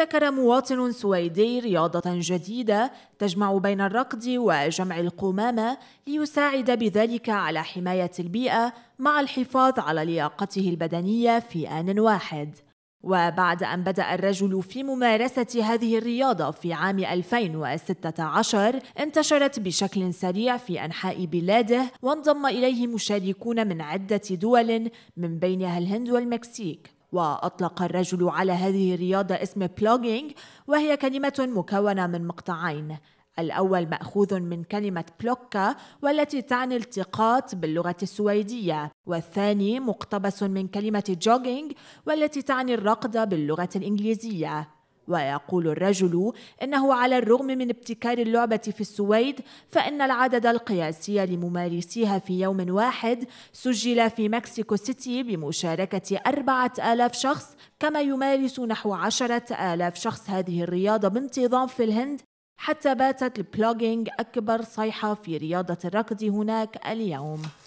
ابتكر مواطن سويدي رياضة جديدة تجمع بين الركض وجمع القمامة ليساعد بذلك على حماية البيئة مع الحفاظ على لياقته البدنية في آن واحد. وبعد أن بدأ الرجل في ممارسة هذه الرياضة في عام 2016 انتشرت بشكل سريع في أنحاء بلاده وانضم إليه مشاركون من عدة دول من بينها الهند والمكسيك وأطلق الرجل على هذه الرياضة اسم بلوجينج وهي كلمة مكونة من مقطعين الأول مأخوذ من كلمة بلوكا والتي تعني التقاط باللغة السويدية والثاني مقتبس من كلمة جوجينج والتي تعني الركض باللغة الإنجليزية ويقول الرجل إنه على الرغم من ابتكار اللعبة في السويد فإن العدد القياسي لممارسيها في يوم واحد سجل في مكسيكو سيتي بمشاركة 4000 شخص كما يمارس نحو 10000 شخص هذه الرياضة بانتظام في الهند حتى باتت البلوجينج أكبر صيحة في رياضة الركض هناك اليوم